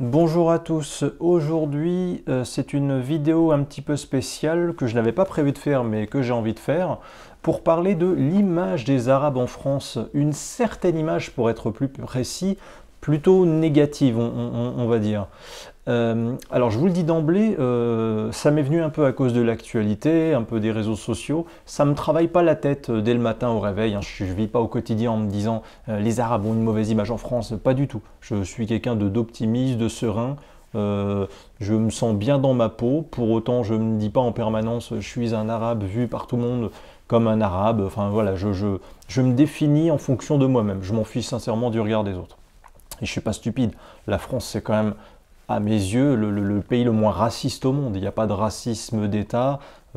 Bonjour à tous, aujourd'hui euh, c'est une vidéo un petit peu spéciale que je n'avais pas prévu de faire mais que j'ai envie de faire pour parler de l'image des Arabes en France, une certaine image pour être plus précis, plutôt négative, on, va dire. Euh, alors je vous le dis d'emblée, euh, ça m'est venu un peu à cause de l'actualité, un peu des réseaux sociaux. Ça me travaille pas la tête euh, dès le matin au réveil. Hein. Je ne vis pas au quotidien en me disant les Arabes ont une mauvaise image en France. Pas du tout. Je suis quelqu'un de d'optimiste, de serein. je me sens bien dans ma peau. Pour autant, je ne me dis pas en permanence je suis un Arabe vu par tout le monde comme un Arabe. Enfin voilà, je, je, je me définis en fonction de moi-même. Je m'en fiche sincèrement du regard des autres. Et je suis pas stupide, la France c'est quand même à mes yeux, le, pays le moins raciste au monde. Il n'y a pas de racisme d'État. 100%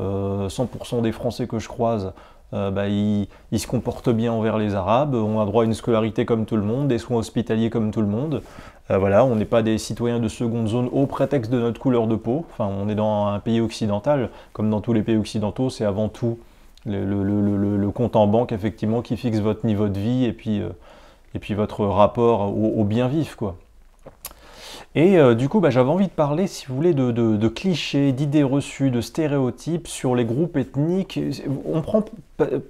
euh, des Français que je croise, euh, bah, ils, se comportent bien envers les Arabes. On a droit à une scolarité comme tout le monde, des soins hospitaliers comme tout le monde. Euh, voilà, on n'est pas des citoyens de seconde zone au prétexte de notre couleur de peau. Enfin, on est dans un pays occidental, comme dans tous les pays occidentaux, c'est avant tout le, le, compte en banque effectivement qui fixe votre niveau de vie et puis et puis votre rapport au, bien vivre, quoi. Et euh, du coup, bah, j'avais envie de parler, si vous voulez, de, clichés, d'idées reçues, de stéréotypes sur les groupes ethniques. On prend,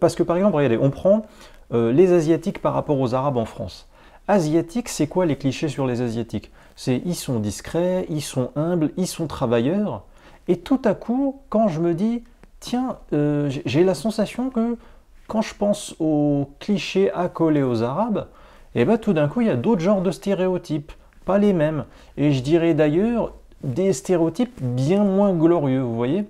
parce que par exemple, regardez, on prend euh, les Asiatiques par rapport aux Arabes en France. Asiatiques, c'est quoi les clichés sur les Asiatiques C'est ils sont discrets, ils sont humbles, ils sont travailleurs. Et tout à coup, quand je me dis, tiens, euh, j'ai la sensation que quand je pense aux clichés accolés aux Arabes, et eh bien tout d'un coup, il y a d'autres genres de stéréotypes, pas les mêmes. Et je dirais d'ailleurs des stéréotypes bien moins glorieux, vous voyez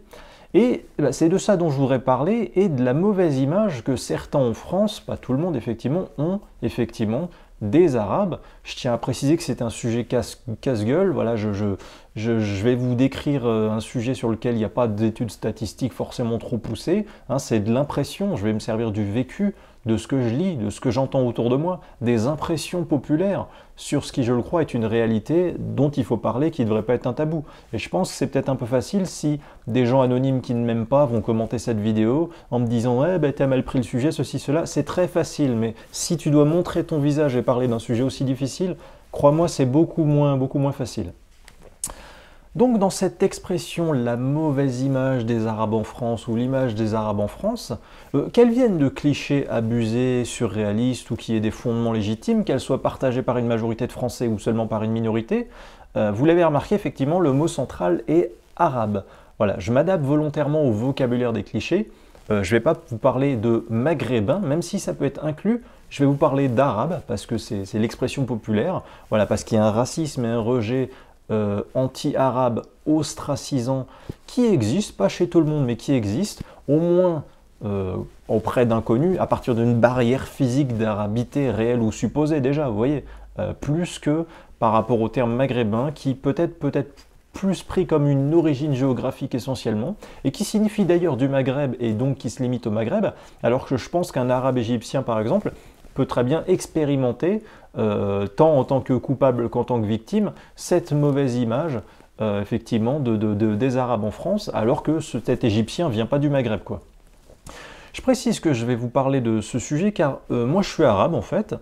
et bah, c'est de ça dont je voudrais parler et de la mauvaise image que certains en France, pas tout le monde effectivement, ont effectivement des Arabes. Je tiens à préciser que c'est un sujet casse-gueule. voilà, je, vais vous décrire euh, un sujet sur lequel il n'y a pas d'études statistiques forcément trop poussées. Hein. c'est de l'impression, je vais me servir du vécu, de ce que je lis, de ce que j'entends autour de moi, des impressions populaires sur ce qui, je le crois, est une réalité dont il faut parler, qui ne devrait pas être un tabou. Et je pense que c'est peut-être un peu facile si des gens anonymes qui ne m'aiment pas vont commenter cette vidéo en me disant Eh ben, t'as mal pris le sujet, ceci, cela. C'est très facile, mais si tu dois montrer ton visage et parler d'un sujet aussi difficile, crois-moi, c'est beaucoup moins, beaucoup moins facile. Donc dans cette expression la mauvaise image des Arabes en France ou l'image des Arabes en France, euh, qu'elles viennent de clichés abusés, surréalistes ou qui aient des fondements légitimes, qu'elles soient partagées par une majorité de Français ou seulement par une minorité, euh, vous l'avez remarqué effectivement, le mot central est arabe. Voilà, je m'adapte volontairement au vocabulaire des clichés. Euh, je ne vais pas vous parler de maghrébin, même si ça peut être inclus, je vais vous parler d'arabe parce que c'est l'expression populaire, voilà, parce qu'il y a un racisme et un rejet euh, anti-arabe, ostracisant, qui existe, pas chez tout le monde, mais qui existe, au moins euh, auprès d'inconnus, à partir d'une barrière physique d'arabité réelle ou supposée déjà, vous voyez, euh, plus que par rapport au terme maghrébin, qui peut-être peut-être plus pris comme une origine géographique essentiellement, et qui signifie d'ailleurs du Maghreb et donc qui se limite au Maghreb, alors que je pense qu'un arabe égyptien par exemple peut très bien expérimenter, euh, tant en tant que coupable qu'en tant que victime, cette mauvaise image euh, effectivement de, des Arabes en France, alors que ce cet Égyptien vient pas du Maghreb. quoi. Je précise que je vais vous parler de ce sujet car euh, moi je suis arabe en fait,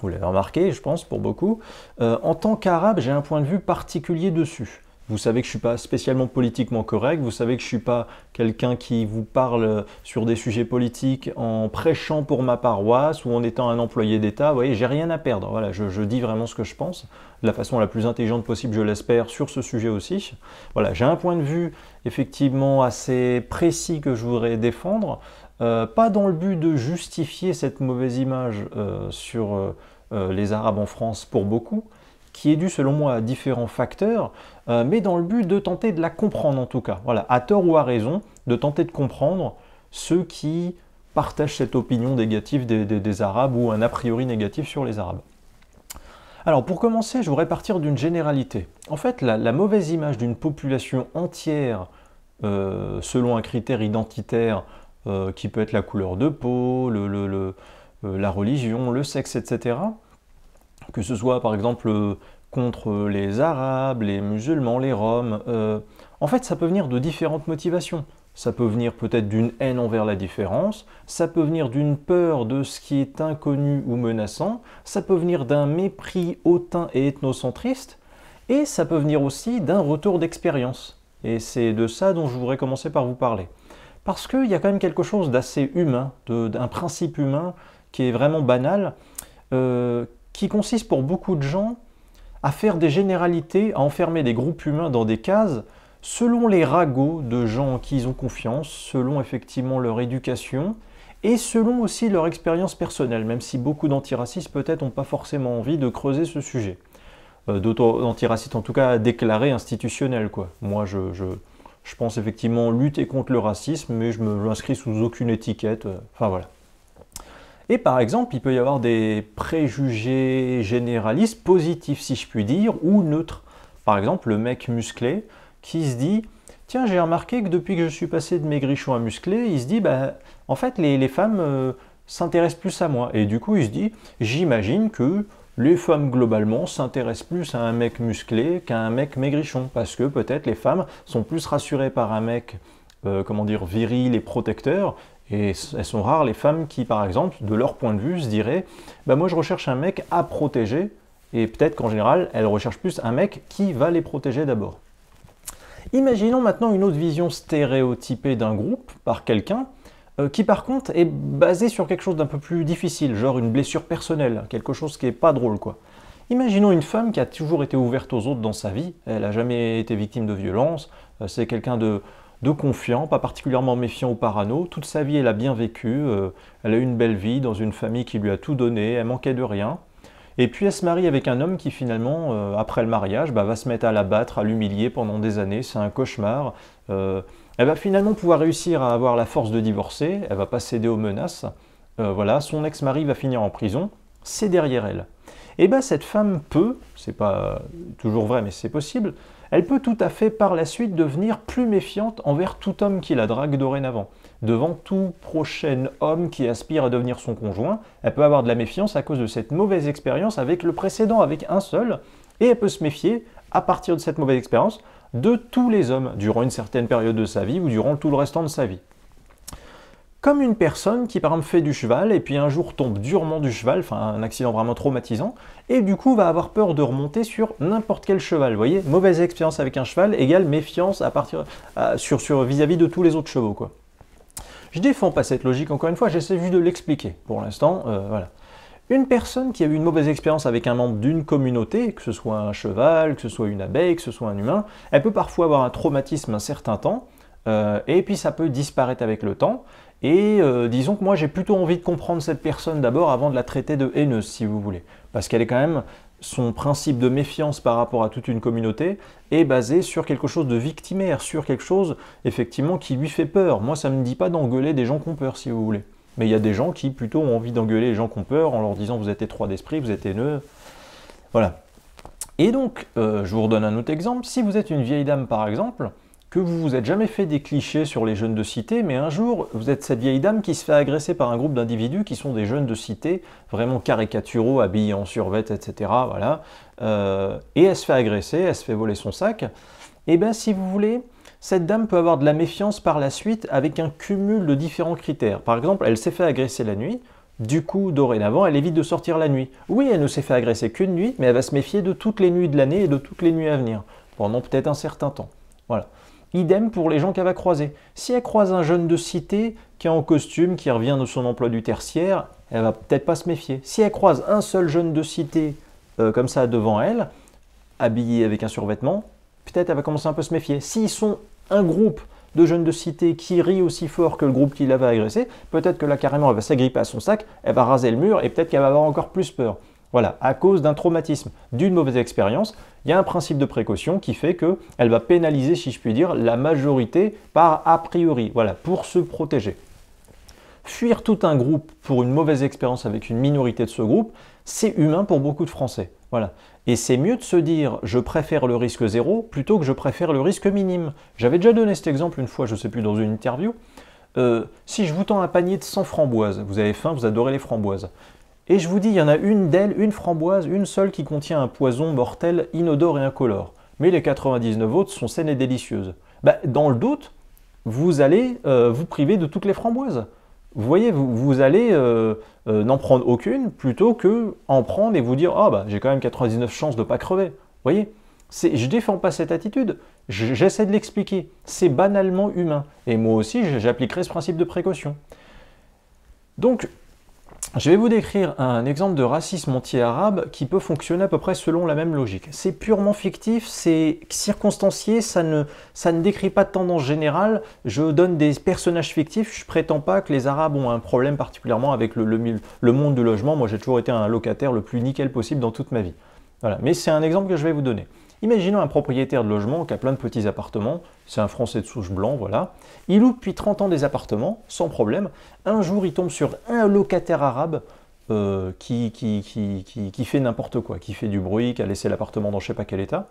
vous l'avez remarqué je pense pour beaucoup, en tant qu'arabe j'ai un point de vue particulier dessus. Vous savez que je ne suis pas spécialement politiquement correct, vous savez que je ne suis pas quelqu'un qui vous parle sur des sujets politiques en prêchant pour ma paroisse ou en étant un employé d'État. Vous voyez, j'ai rien à perdre. Voilà, je, dis vraiment ce que je pense, de la façon la plus intelligente possible, je l'espère, sur ce sujet aussi. Voilà, j'ai un point de vue effectivement assez précis que je voudrais défendre, euh, pas dans le but de justifier cette mauvaise image euh, sur euh, les Arabes en France pour beaucoup, qui est dû, selon moi à différents facteurs, euh, mais dans le but de tenter de la comprendre en tout cas. Voilà, à tort ou à raison, de tenter de comprendre ceux qui partagent cette opinion négative des, Arabes ou un a priori négatif sur les Arabes. Alors pour commencer, je voudrais partir d'une généralité. En fait, la, mauvaise image d'une population entière euh, selon un critère identitaire euh, qui peut être la couleur de peau, la religion, le sexe, etc., que ce soit par exemple euh, contre les Arabes, les musulmans, les Roms. Euh, en fait, ça peut venir de différentes motivations. Ça peut venir peut-être d'une haine envers la différence, ça peut venir d'une peur de ce qui est inconnu ou menaçant, ça peut venir d'un mépris hautain et ethnocentriste, et ça peut venir aussi d'un retour d'expérience. Et c'est de ça dont je voudrais commencer par vous parler. Parce qu'il y a quand même quelque chose d'assez humain, d'un principe humain qui est vraiment banal, euh, qui consiste pour beaucoup de gens à faire des généralités, à enfermer des groupes humains dans des cases selon les ragots de gens en qui ils ont confiance, selon effectivement leur éducation et selon aussi leur expérience personnelle, même si beaucoup d'antiracistes peut-être n'ont pas forcément envie de creuser ce sujet. Euh, d'autres antiracistes en tout cas déclarés institutionnels. Quoi. Moi je, je, pense effectivement lutter contre le racisme, mais je ne m'inscris sous aucune étiquette. Euh, enfin voilà. Et par exemple, il peut y avoir des préjugés généralistes positifs, si je puis dire, ou neutres. Par exemple, le mec musclé qui se dit Tiens, j'ai remarqué que depuis que je suis passé de maigrichon à musclé, il se dit bah, En fait, les, femmes euh, s'intéressent plus à moi. Et du coup, il se dit J'imagine que les femmes globalement s'intéressent plus à un mec musclé qu'à un mec maigrichon, parce que peut-être les femmes sont plus rassurées par un mec, euh, comment dire, viril et protecteur, et elles sont rares les femmes qui, par exemple, de leur point de vue, se diraient bah, Moi, je recherche un mec à protéger. Et peut-être qu'en général, elles recherchent plus un mec qui va les protéger d'abord. Imaginons maintenant une autre vision stéréotypée d'un groupe par quelqu'un euh, qui par contre est basée sur quelque chose d'un peu plus difficile, genre une blessure personnelle, quelque chose qui n'est pas drôle quoi. Imaginons une femme qui a toujours été ouverte aux autres dans sa vie, elle n'a jamais été victime de violence, euh, c'est quelqu'un de, de confiant, pas particulièrement méfiant ou parano. Toute sa vie, elle a bien vécu. Euh, elle a eu une belle vie dans une famille qui lui a tout donné. Elle manquait de rien. Et puis elle se marie avec un homme qui finalement, euh, après le mariage, bah, va se mettre à la battre, à l'humilier pendant des années, c'est un cauchemar. Euh, elle va finalement pouvoir réussir à avoir la force de divorcer, elle va pas céder aux menaces. voilà, son ex-mari va finir en prison, c'est derrière elle. Et bien bah, cette femme peut, c'est pas toujours vrai mais c'est possible, elle peut tout à fait par la suite devenir plus méfiante envers tout homme qui la drague dorénavant. Devant tout prochain homme qui aspire à devenir son conjoint, elle peut avoir de la méfiance à cause de cette mauvaise expérience avec le précédent, avec un seul, et elle peut se méfier, à partir de cette mauvaise expérience, de tous les hommes durant une certaine période de sa vie ou durant tout le restant de sa vie comme une personne qui par exemple fait du cheval et puis un jour tombe durement du cheval, enfin un accident vraiment traumatisant, et du coup va avoir peur de remonter sur n'importe quel cheval. Vous voyez, mauvaise expérience avec un cheval égale méfiance à partir vis-à-vis de tous les autres chevaux quoi. Je défends pas cette logique encore une fois, j'essaie juste de l'expliquer. Pour l'instant, euh, voilà. Une personne qui a eu une mauvaise expérience avec un membre d'une communauté, que ce soit un cheval, que ce soit une abeille, que ce soit un humain, elle peut parfois avoir un traumatisme un certain temps, euh, et puis ça peut disparaître avec le temps. Et euh, disons que moi j'ai plutôt envie de comprendre cette personne d'abord avant de la traiter de haineuse, si vous voulez. Parce qu'elle est quand même, son principe de méfiance par rapport à toute une communauté est basé sur quelque chose de victimaire, sur quelque chose effectivement qui lui fait peur. Moi ça ne me dit pas d'engueuler des gens qui ont peur, si vous voulez. Mais il y a des gens qui plutôt ont envie d'engueuler les gens qui ont peur en leur disant vous êtes étroit d'esprit, vous êtes haineux. Voilà. Et donc, euh, je vous redonne un autre exemple. Si vous êtes une vieille dame par exemple, que vous vous êtes jamais fait des clichés sur les jeunes de cité, mais un jour, vous êtes cette vieille dame qui se fait agresser par un groupe d'individus qui sont des jeunes de cité, vraiment caricaturaux, habillés en survêt, etc. Voilà. Euh, et elle se fait agresser, elle se fait voler son sac. Et eh bien, si vous voulez, cette dame peut avoir de la méfiance par la suite avec un cumul de différents critères. Par exemple, elle s'est fait agresser la nuit, du coup, dorénavant, elle évite de sortir la nuit. Oui, elle ne s'est fait agresser qu'une nuit, mais elle va se méfier de toutes les nuits de l'année et de toutes les nuits à venir, pendant peut-être un certain temps. Voilà. Idem pour les gens qu'elle va croiser. Si elle croise un jeune de cité qui est en costume, qui revient de son emploi du tertiaire, elle va peut-être pas se méfier. Si elle croise un seul jeune de cité euh, comme ça devant elle, habillé avec un survêtement, peut-être elle va commencer un peu à se méfier. S'ils sont un groupe de jeunes de cité qui rit aussi fort que le groupe qui l'avait agressé, peut-être que là carrément elle va s'agripper à son sac, elle va raser le mur et peut-être qu'elle va avoir encore plus peur. Voilà, à cause d'un traumatisme, d'une mauvaise expérience, il y a un principe de précaution qui fait qu'elle va pénaliser, si je puis dire, la majorité par a priori, voilà, pour se protéger. Fuir tout un groupe pour une mauvaise expérience avec une minorité de ce groupe, c'est humain pour beaucoup de Français. Voilà. Et c'est mieux de se dire je préfère le risque zéro plutôt que je préfère le risque minime. J'avais déjà donné cet exemple une fois, je ne sais plus, dans une interview. Euh, si je vous tends un panier de 100 framboises, vous avez faim, vous adorez les framboises. Et je vous dis, il y en a une d'elles, une framboise, une seule qui contient un poison mortel, inodore et incolore. Mais les 99 autres sont saines et délicieuses. Bah, dans le doute, vous allez euh, vous priver de toutes les framboises. Vous voyez, vous, vous allez euh, euh, n'en prendre aucune plutôt que en prendre et vous dire Ah, oh, bah, j'ai quand même 99 chances de ne pas crever. Vous voyez Je défends pas cette attitude. J'essaie de l'expliquer. C'est banalement humain. Et moi aussi, j'appliquerai ce principe de précaution. Donc, je vais vous décrire un exemple de racisme anti-arabe qui peut fonctionner à peu près selon la même logique. C'est purement fictif, c'est circonstancié, ça ne, décrit pas de tendance générale. Je donne des personnages fictifs, je prétends pas que les Arabes ont un problème particulièrement avec le, le monde du logement. Moi, j'ai toujours été un locataire le plus nickel possible dans toute ma vie. Voilà, mais c'est un exemple que je vais vous donner. Imaginons un propriétaire de logement qui a plein de petits appartements, c'est un Français de souche blanc, voilà. Il loue depuis 30 ans des appartements, sans problème. Un jour, il tombe sur un locataire arabe euh, qui, qui, qui, qui, fait n'importe quoi, qui fait du bruit, qui a laissé l'appartement dans je ne sais pas quel état.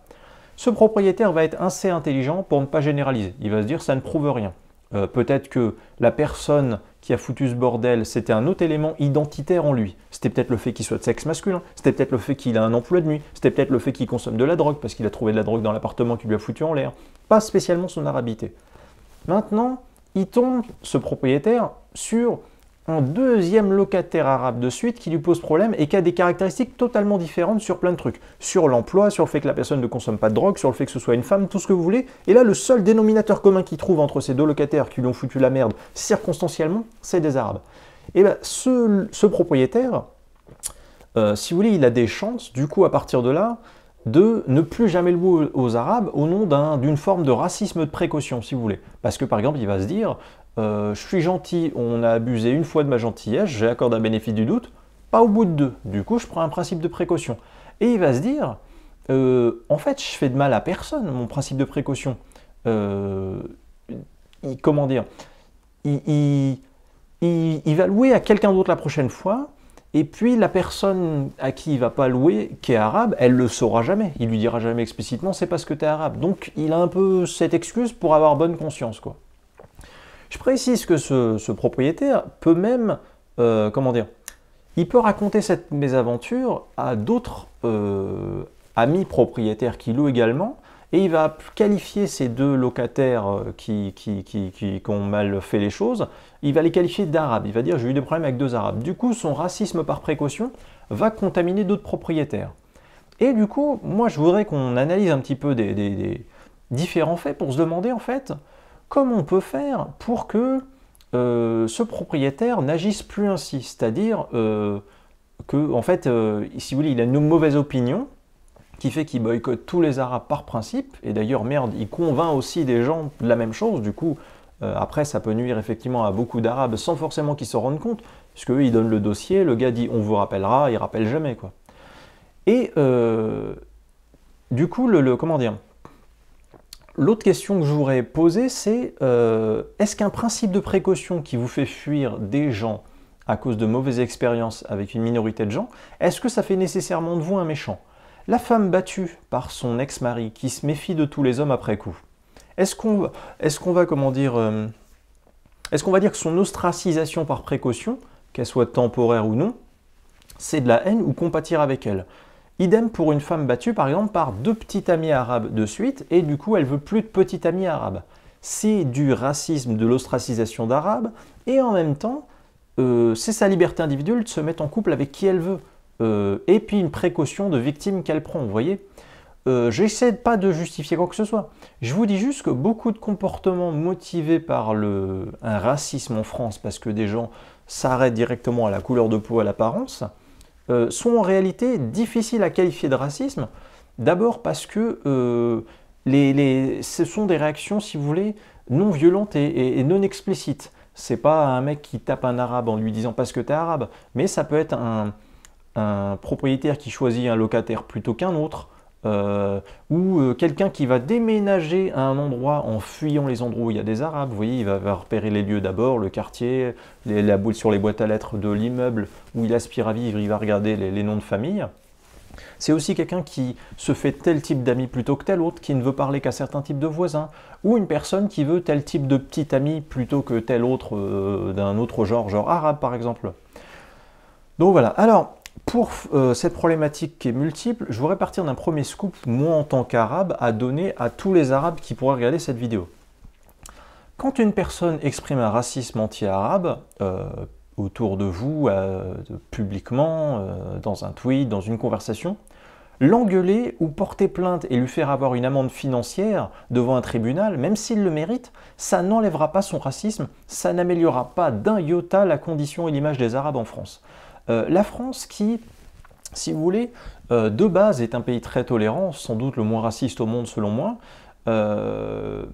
Ce propriétaire va être assez intelligent pour ne pas généraliser. Il va se dire ça ne prouve rien. Euh, peut-être que la personne qui a foutu ce bordel, c'était un autre élément identitaire en lui. C'était peut-être le fait qu'il soit de sexe masculin, c'était peut-être le fait qu'il a un emploi de nuit, c'était peut-être le fait qu'il consomme de la drogue parce qu'il a trouvé de la drogue dans l'appartement qui lui a foutu en l'air. Pas spécialement son arabité. Maintenant, il tombe, ce propriétaire, sur un deuxième locataire arabe de suite qui lui pose problème et qui a des caractéristiques totalement différentes sur plein de trucs. Sur l'emploi, sur le fait que la personne ne consomme pas de drogue, sur le fait que ce soit une femme, tout ce que vous voulez. Et là, le seul dénominateur commun qu'il trouve entre ces deux locataires qui lui ont foutu la merde circonstanciellement, c'est des Arabes. Et eh bien, ce, propriétaire, euh, si vous voulez, il a des chances, du coup, à partir de là, de ne plus jamais le aux Arabes au nom d'une forme de racisme de précaution, si vous voulez. Parce que, par exemple, il va se dire euh, Je suis gentil, on a abusé une fois de ma gentillesse, j'ai accordé un bénéfice du doute, pas au bout de deux. Du coup, je prends un principe de précaution. Et il va se dire euh, En fait, je fais de mal à personne, mon principe de précaution. comment dire il, il, va louer à quelqu'un d'autre la prochaine fois. Et puis la personne à qui il va pas louer, qui est arabe, elle le saura jamais. Il lui dira jamais explicitement c'est parce que tu es arabe. Donc il a un peu cette excuse pour avoir bonne conscience quoi. Je précise que ce, propriétaire peut même, euh, comment dire, il peut raconter cette mésaventure à d'autres euh, amis propriétaires qui louent également, et il va qualifier ces deux locataires euh, qui, ont mal fait les choses, il va les qualifier d'arabes, il va dire j'ai eu des problèmes avec deux arabes. Du coup, son racisme par précaution va contaminer d'autres propriétaires. Et du coup, moi je voudrais qu'on analyse un petit peu des, différents faits pour se demander en fait comment on peut faire pour que euh, ce propriétaire n'agisse plus ainsi, c'est-à-dire euh, que en fait, si vous voulez, il a une mauvaise opinion, qui fait qu'il boycotte tous les Arabes par principe, et d'ailleurs, merde, il convainc aussi des gens de la même chose, du coup, euh, après, ça peut nuire effectivement à beaucoup d'Arabes sans forcément qu'ils s'en rendent compte, puisque eux, ils donnent le dossier, le gars dit on vous rappellera, il rappelle jamais, quoi. Et euh, du coup, le, comment dire L'autre question que je voudrais poser, c'est euh, est-ce qu'un principe de précaution qui vous fait fuir des gens à cause de mauvaises expériences avec une minorité de gens, est-ce que ça fait nécessairement de vous un méchant la femme battue par son ex-mari qui se méfie de tous les hommes après coup. Est-ce qu'on est va, comment dire, euh, est-ce qu'on va dire que son ostracisation par précaution, qu'elle soit temporaire ou non, c'est de la haine ou compatir avec elle Idem pour une femme battue par exemple par deux petits amis arabes de suite et du coup elle veut plus de petits amis arabes. C'est du racisme, de l'ostracisation d'arabes et en même temps euh, c'est sa liberté individuelle de se mettre en couple avec qui elle veut. Euh, et puis une précaution de victime qu'elle prend, vous voyez euh, J'essaie pas de justifier quoi que ce soit. Je vous dis juste que beaucoup de comportements motivés par le, un racisme en France, parce que des gens s'arrêtent directement à la couleur de peau, à l'apparence, euh, sont en réalité difficiles à qualifier de racisme. D'abord parce que euh, les, ce sont des réactions, si vous voulez, non violentes et, non explicites. C'est pas un mec qui tape un arabe en lui disant parce que t'es arabe, mais ça peut être un, un propriétaire qui choisit un locataire plutôt qu'un autre, euh, ou euh, quelqu'un qui va déménager à un endroit en fuyant les endroits où il y a des Arabes. Vous voyez, il va, repérer les lieux d'abord, le quartier, la boule sur les boîtes à lettres de l'immeuble où il aspire à vivre, il va regarder les, noms de famille. C'est aussi quelqu'un qui se fait tel type d'amis plutôt que tel autre, qui ne veut parler qu'à certains types de voisins, ou une personne qui veut tel type de petit ami plutôt que tel autre euh, d'un autre genre, genre arabe par exemple. Donc voilà. Alors, pour euh, cette problématique qui est multiple, je voudrais partir d'un premier scoop, moi en tant qu'arabe, à donner à tous les arabes qui pourraient regarder cette vidéo. Quand une personne exprime un racisme anti-arabe, euh, autour de vous, euh, publiquement, dans un tweet, dans une conversation, l'engueuler ou porter plainte et lui faire avoir une amende financière devant un tribunal, même s'il le mérite, ça n'enlèvera pas son racisme, ça n'améliorera pas d'un iota la condition et l'image des Arabes en France. Euh, la France qui, si vous voulez, euh, de base est un pays très tolérant, sans doute le moins raciste au monde selon moi, euh,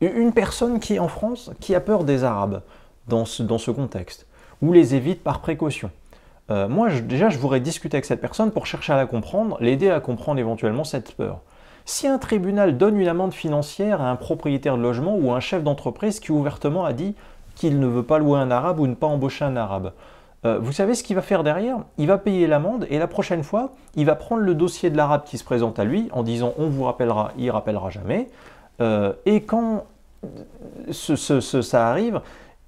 une personne qui en France, qui a peur des Arabes dans ce, contexte, ou les évite par précaution. moi, déjà, je voudrais discuter avec cette personne pour chercher à la comprendre, l'aider à comprendre éventuellement cette peur. Si un tribunal donne une amende financière à un propriétaire de logement ou à un chef d'entreprise qui ouvertement a dit qu'il ne veut pas louer un arabe ou ne pas embaucher un arabe. Euh, vous savez ce qu'il va faire derrière Il va payer l'amende et la prochaine fois, il va prendre le dossier de l'arabe qui se présente à lui en disant on vous rappellera, il rappellera jamais. Euh, et quand ça arrive,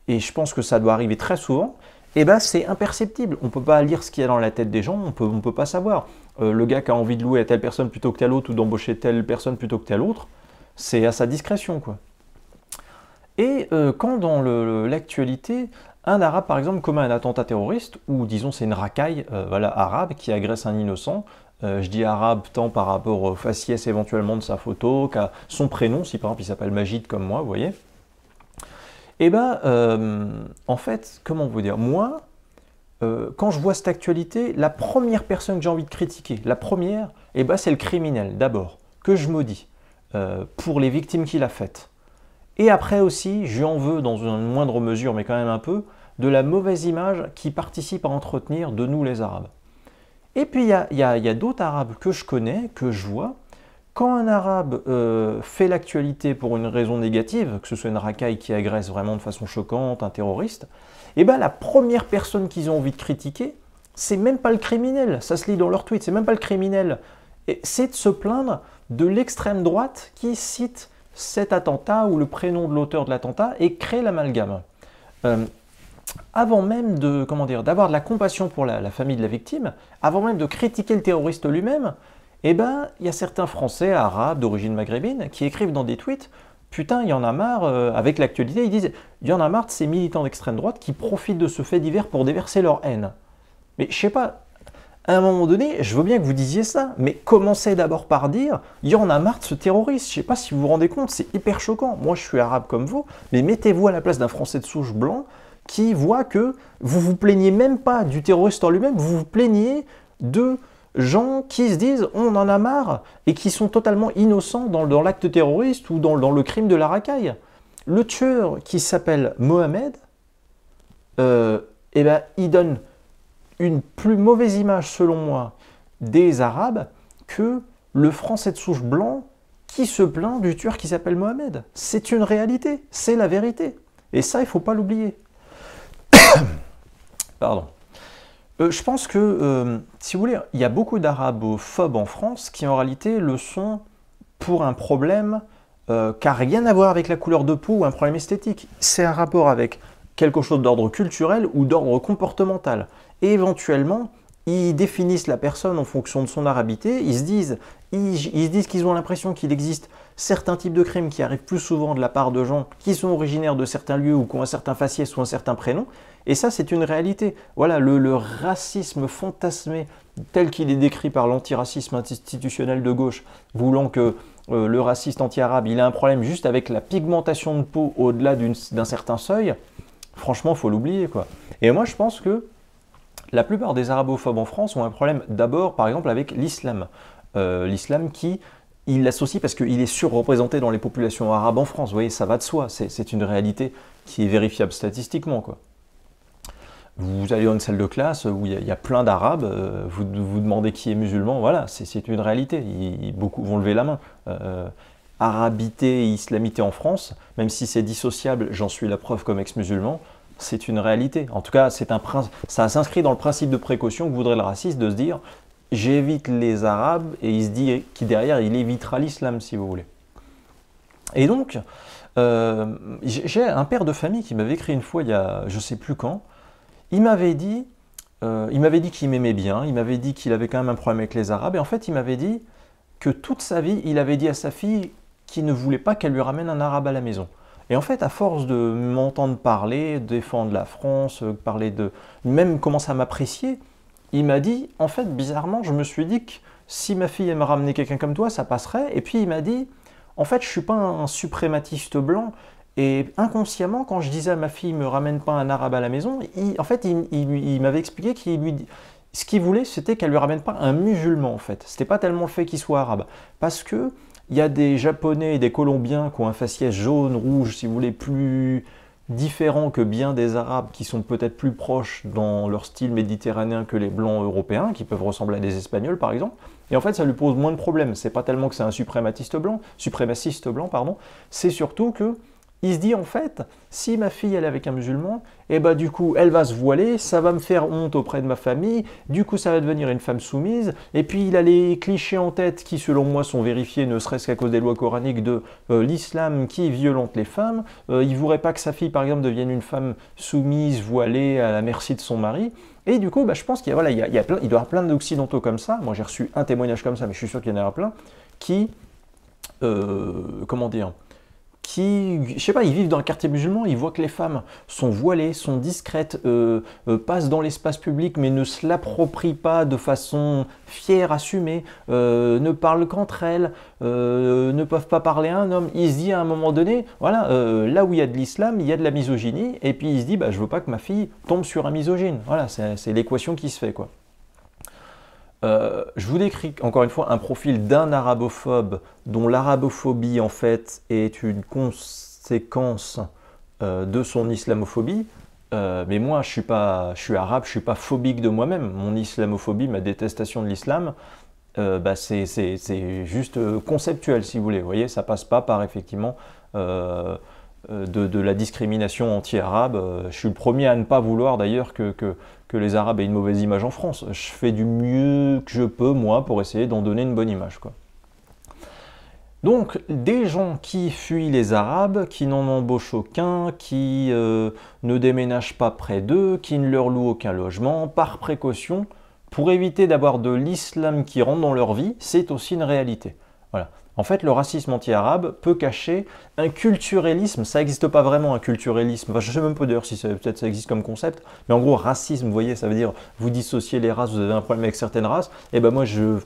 et je pense que ça doit arriver très souvent, eh ben, c'est imperceptible. On ne peut pas lire ce qu'il y a dans la tête des gens, on ne peut pas savoir. Euh, le gars qui a envie de louer à telle personne plutôt que telle autre ou d'embaucher telle personne plutôt que telle autre, c'est à sa discrétion. quoi. Et quand dans l'actualité, un arabe, par exemple, commet un attentat terroriste, ou disons c'est une racaille euh, voilà, arabe qui agresse un innocent. Euh, je dis arabe tant par rapport au faciès éventuellement de sa photo qu'à son prénom, si par exemple il s'appelle Majid, comme moi, vous voyez. Eh bien, euh, en fait, comment vous dire Moi, quand je vois cette actualité, la première personne que j'ai envie de critiquer, la première, eh ben, c'est le criminel, d'abord, que je maudis, pour les victimes qu'il a faites. Et après aussi, je en veux dans une moindre mesure, mais quand même un peu, de la mauvaise image qui participe à entretenir de nous les Arabes. Et puis il y a, d'autres Arabes que je connais, que je vois. Quand un Arabe euh, fait l'actualité pour une raison négative, que ce soit une racaille qui agresse vraiment de façon choquante, un terroriste, eh ben la première personne qu'ils ont envie de critiquer, c'est même pas le criminel, ça se lit dans leur tweet, c'est même pas le criminel. C'est de se plaindre de l'extrême droite qui cite cet attentat ou le prénom de l'auteur de l'attentat et crée l'amalgame. Euh, avant même de comment dire, d'avoir de la compassion pour la, famille de la victime, avant même de critiquer le terroriste lui-même, eh ben, il y a certains Français, Arabes, d'origine maghrébine, qui écrivent dans des tweets Putain, il y en a marre, euh, avec l'actualité, ils disent Il y en a marre de ces militants d'extrême droite qui profitent de ce fait divers pour déverser leur haine. Mais je sais pas, à un moment donné, je veux bien que vous disiez ça, mais commencez d'abord par dire il y en a marre de ce terroriste. Je sais pas si vous vous rendez compte, c'est hyper choquant. Moi, je suis arabe comme vous, mais mettez-vous à la place d'un Français de souche blanc qui voit que vous vous plaignez même pas du terroriste en lui-même, vous vous plaignez de gens qui se disent on en a marre et qui sont totalement innocents dans, l'acte terroriste ou dans, le crime de la racaille. Le tueur qui s'appelle Mohamed, euh, eh ben, il donne une plus mauvaise image, selon moi, des Arabes que le Français de souche blanc qui se plaint du tueur qui s'appelle Mohamed. C'est une réalité, c'est la vérité. Et ça, il ne faut pas l'oublier. Pardon. Euh, je pense que, euh, si vous voulez, il y a beaucoup d'arabophobes en France qui en réalité le sont pour un problème euh, qui n'a rien à voir avec la couleur de peau ou un problème esthétique. C'est un rapport avec quelque chose d'ordre culturel ou d'ordre comportemental. Et éventuellement, ils définissent la personne en fonction de son arabité, ils se disent ils, se disent qu'ils ont l'impression qu'il existe certains types de crimes qui arrivent plus souvent de la part de gens qui sont originaires de certains lieux ou qui ont un certain faciès ou un certain prénom. Et ça, c'est une réalité. Voilà, le, racisme fantasmé tel qu'il est décrit par l'antiracisme institutionnel de gauche, voulant que euh, le raciste anti-arabe, il a un problème juste avec la pigmentation de peau au-delà d'un certain seuil, franchement, faut l'oublier, quoi. Et moi, je pense que la plupart des arabophobes en France ont un problème d'abord, par exemple, avec l'islam. Euh, l'islam qui il l'associe parce qu'il est surreprésenté dans les populations arabes en France. Vous voyez, ça va de soi. C'est une réalité qui est vérifiable statistiquement. Vous allez dans une salle de classe où il y a, plein d'arabes, euh, vous vous demandez qui est musulman, voilà, c'est une réalité. beaucoup vont lever la main. Euh, arabité et islamité en France, même si c'est dissociable, j'en suis la preuve comme ex-musulman, c'est une réalité. En tout cas, c'est un ça s'inscrit dans le principe de précaution que voudrait le raciste de se dire j'évite les Arabes, et il se dit qui derrière, il évitera l'islam, si vous voulez. Et donc, euh, j'ai un père de famille qui m'avait écrit une fois, il y a je sais plus quand, il m'avait dit, euh, il m'avait dit qu'il m'aimait bien, il m'avait dit qu'il avait quand même un problème avec les Arabes, et en fait, il m'avait dit que toute sa vie, il avait dit à sa fille qu'il ne voulait pas qu'elle lui ramène un Arabe à la maison. Et en fait, à force de m'entendre parler, défendre la France, euh, parler de, même commencer à m'apprécier, il m'a dit, en fait, bizarrement, je me suis dit que si ma fille aime ramener quelqu'un comme toi, ça passerait. Et puis il m'a dit, en fait, je suis pas un suprématiste blanc. Et inconsciemment, quand je disais à ma fille, me ramène pas un arabe à la maison, en fait, il, m'avait expliqué qu'il lui ce qu'il voulait, c'était qu'elle lui ramène pas un musulman en fait. C'était pas tellement le fait qu'il soit arabe, parce que il y a des Japonais et des Colombiens qui ont un faciès jaune, rouge, si vous voulez, plus différent que bien des Arabes qui sont peut-être plus proches dans leur style méditerranéen que les Blancs européens, qui peuvent ressembler à des Espagnols par exemple. Et en fait, ça lui pose moins de problèmes. C'est pas tellement que c'est un suprématiste blanc, suprémaciste blanc, pardon. C'est surtout que il se dit en fait, si ma fille elle est avec un musulman, et eh ben, du coup elle va se voiler, ça va me faire honte auprès de ma famille, du coup ça va devenir une femme soumise, et puis il a les clichés en tête qui selon moi sont vérifiés ne serait-ce qu'à cause des lois coraniques de euh, l'islam qui violente les femmes, euh, il voudrait pas que sa fille par exemple devienne une femme soumise, voilée, à la merci de son mari, et du coup, bah, je pense qu'il voilà, y a, y il y plein d'occidentaux comme ça. Moi, j'ai reçu un témoignage comme ça, mais je suis sûr qu'il y en aura plein qui, euh, comment dire, qui, je sais pas, ils vivent dans le quartier musulman, ils voient que les femmes sont voilées, sont discrètes, euh, euh, passent dans l'espace public, mais ne se l'approprient pas de façon fière, assumée, euh, ne parlent qu'entre elles, ne peuvent pas parler à un homme. Il se dit à un moment donné, voilà, là où il y a de l'islam, il y a de la misogynie, et puis il se dit, bah, je veux pas que ma fille tombe sur un misogyne. Voilà, c'est l'équation qui se fait, quoi. Euh, je vous décris encore une fois un profil d'un arabophobe dont l'arabophobie en fait est une conséquence euh, de son islamophobie. Euh, mais moi, je suis pas, je suis arabe, je suis pas phobique de moi-même. Mon islamophobie, ma détestation de l'islam, bah, c'est, juste conceptuel si vous voulez. Vous voyez, ça passe pas par effectivement de, la discrimination anti-arabe. Je suis le premier à ne pas vouloir d'ailleurs que que les Arabes aient une mauvaise image en France. Je fais du mieux que je peux, moi, pour essayer d'en donner une bonne image. Quoi. Donc, des gens qui fuient les Arabes, qui n'en embauchent aucun, qui euh, ne déménagent pas près d'eux, qui ne leur louent aucun logement, par précaution, pour éviter d'avoir de l'islam qui rentre dans leur vie, c'est aussi une réalité. Voilà. En fait, le racisme anti-arabe peut cacher un culturalisme. Ça n'existe pas vraiment un culturalisme. je ne sais même pas d'ailleurs si peut-être ça existe comme concept. Mais en gros, racisme, vous voyez, ça veut dire vous dissociez les races, vous avez un problème avec certaines races. Et eh ben moi, je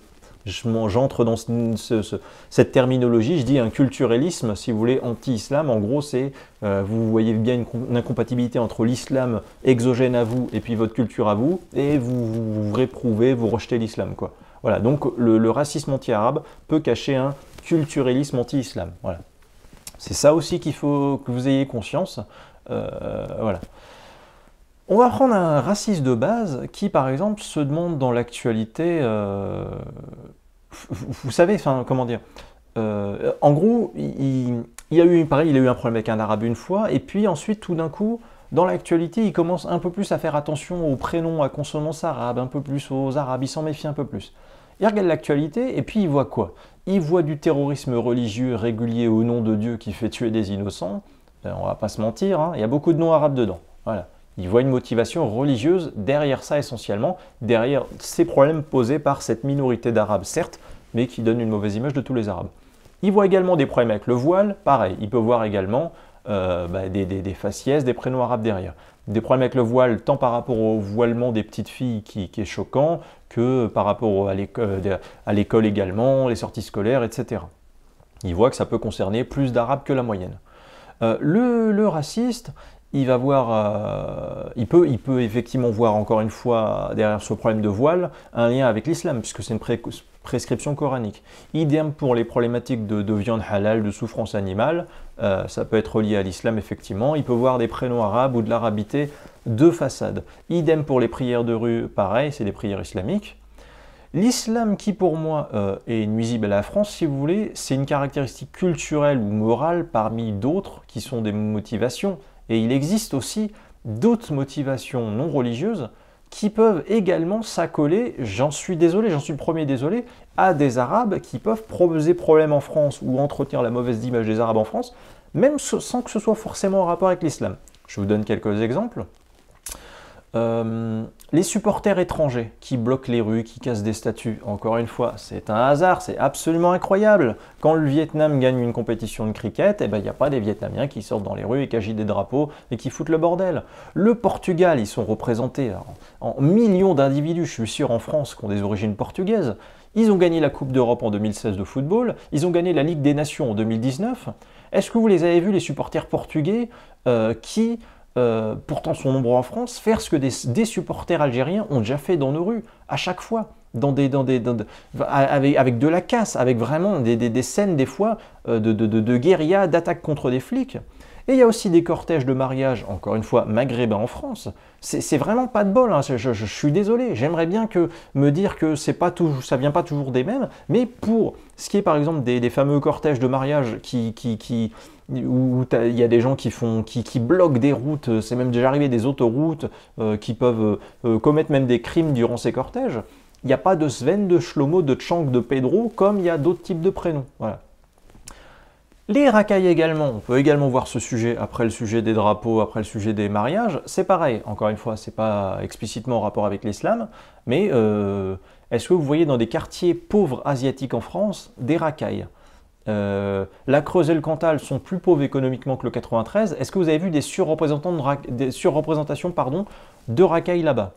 j'entre dans cette terminologie, je dis un culturalisme, si vous voulez, anti-islam. En gros, c'est, euh, vous voyez bien une, incompatibilité entre l'islam exogène à vous et puis votre culture à vous, et vous, réprouvez, vous rejetez l'islam, quoi. Voilà, donc le racisme anti-arabe peut cacher un culturalisme anti-islam. Voilà. C'est ça aussi qu'il faut que vous ayez conscience. Euh, voilà. On va prendre un raciste de base qui, par exemple, se demande dans l'actualité. Euh, vous, savez, enfin, comment dire euh, En gros, il, a eu, il a eu un problème avec un arabe une fois, et puis ensuite, tout d'un coup, dans l'actualité, il commence un peu plus à faire attention aux prénoms à consonance arabe, un peu plus aux arabes, il s'en méfie un peu plus. Il regarde l'actualité et puis il voit quoi il voit du terrorisme religieux régulier au nom de Dieu qui fait tuer des innocents, euh, on va pas se mentir, hein, il y a beaucoup de noms arabes dedans. Voilà. voit une motivation religieuse derrière ça essentiellement, derrière ces problèmes posés par cette minorité d'Arabes, certes, mais qui donne une mauvaise image de tous les Arabes. Il voit également des problèmes avec le voile, pareil, Il peut voir également euh, bah, des, des, faciès, des prénoms arabes derrière. Des problèmes avec le voile, tant par rapport au voilement des petites filles qui est choquant, que par rapport euh, à l'école également, les sorties scolaires, etc. Il voit que ça peut concerner plus d'Arabes que la moyenne. Euh, le, raciste, il va voir, euh, il, peut, il peut effectivement voir encore une fois derrière ce problème de voile un lien avec l'islam, puisque c'est une prescription coranique. Idem pour les problématiques de, viande halal, de souffrance animale, ça peut être lié à l'islam effectivement. Il peut voir des prénoms arabes ou de l'arabité deux façades. Idem pour les prières de rue, pareil, c'est des prières islamiques. L'islam qui pour moi euh, est nuisible à la France, si vous voulez, c'est une caractéristique culturelle ou morale parmi d'autres qui sont des motivations. Et il existe aussi d'autres motivations non religieuses qui peuvent également s'accoler, j'en suis désolé, j'en suis le premier désolé, à des Arabes qui peuvent poser problème en France ou entretenir la mauvaise image des Arabes en France, même sans que ce soit forcément en rapport avec l'islam. Je vous donne quelques exemples. Euh, les supporters étrangers qui bloquent les rues, qui cassent des statues, encore une fois, c'est un hasard, c'est absolument incroyable. Quand le Vietnam gagne une compétition de cricket, eh ben, il n'y a pas des Vietnamiens qui sortent dans les rues et qui agitent des drapeaux et qui foutent le bordel. Le Portugal, ils sont représentés en, millions d'individus, je suis sûr, en France, qui ont des origines portugaises. Ils ont gagné la Coupe d'Europe en 2016 de football, ils ont gagné la Ligue des Nations en 2019. Est-ce que vous les avez vus, les supporters portugais, euh, qui euh, pourtant sont nombreux en France, faire ce que des, supporters algériens ont déjà fait dans nos rues, à chaque fois, avec, de la casse, avec vraiment des, scènes des fois euh, de, guérilla, d'attaque contre des flics. Et il y a aussi des cortèges de mariage, encore une fois, maghrébins en France. C'est vraiment pas de bol, hein. je, suis désolé. J'aimerais bien que me dire que pas tout, ça vient pas toujours des mêmes, mais pour ce qui est par exemple des, fameux cortèges de mariage qui, qui où il y a des gens qui font qui, bloquent des routes, euh, c'est même déjà arrivé des autoroutes euh, qui peuvent euh, commettre même des crimes durant ces cortèges. Il n'y a pas de Sven, de Shlomo, de Chang, de Pedro, comme il y a d'autres types de prénoms. Les racailles également, on peut également voir ce sujet après le sujet des drapeaux, après le sujet des mariages, c'est pareil, encore une fois, c'est pas explicitement en rapport avec l'islam, mais est-ce que vous voyez dans des quartiers pauvres asiatiques en France des racailles euh, la Creuse et le Cantal sont plus pauvres économiquement que le 93, est-ce que vous avez vu des surreprésentations de racailles là-bas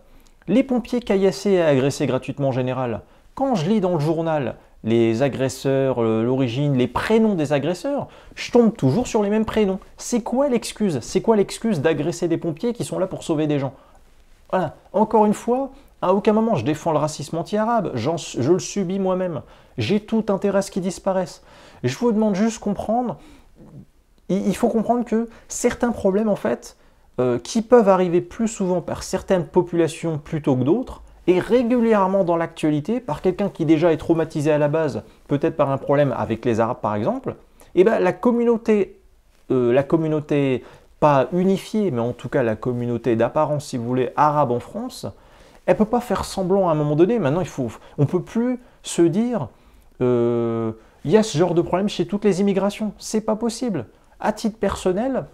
Les pompiers caillassés et agressés gratuitement en général. Quand je lis dans le journal les agresseurs, euh, l'origine, les prénoms des agresseurs, je tombe toujours sur les mêmes prénoms. C'est quoi l'excuse C'est quoi l'excuse d'agresser des pompiers qui sont là pour sauver des gens Voilà, encore une fois, à aucun moment je défends le racisme anti-arabe, je le subis moi-même. J'ai tout intérêt à ce qu'ils disparaissent. Je vous demande juste comprendre, il faut comprendre que certains problèmes, en fait, euh, qui peuvent arriver plus souvent par certaines populations plutôt que d'autres, et régulièrement dans l'actualité par quelqu'un qui déjà est traumatisé à la base, peut-être par un problème avec les Arabes par exemple, et eh bien la communauté, euh, la communauté pas unifiée, mais en tout cas la communauté d'apparence, si vous voulez, arabe en France, elle peut pas faire semblant à un moment donné. Maintenant, il faut, on peut plus se dire, euh, il y a ce genre de problème chez toutes les immigrations. C'est pas possible. À titre personnel,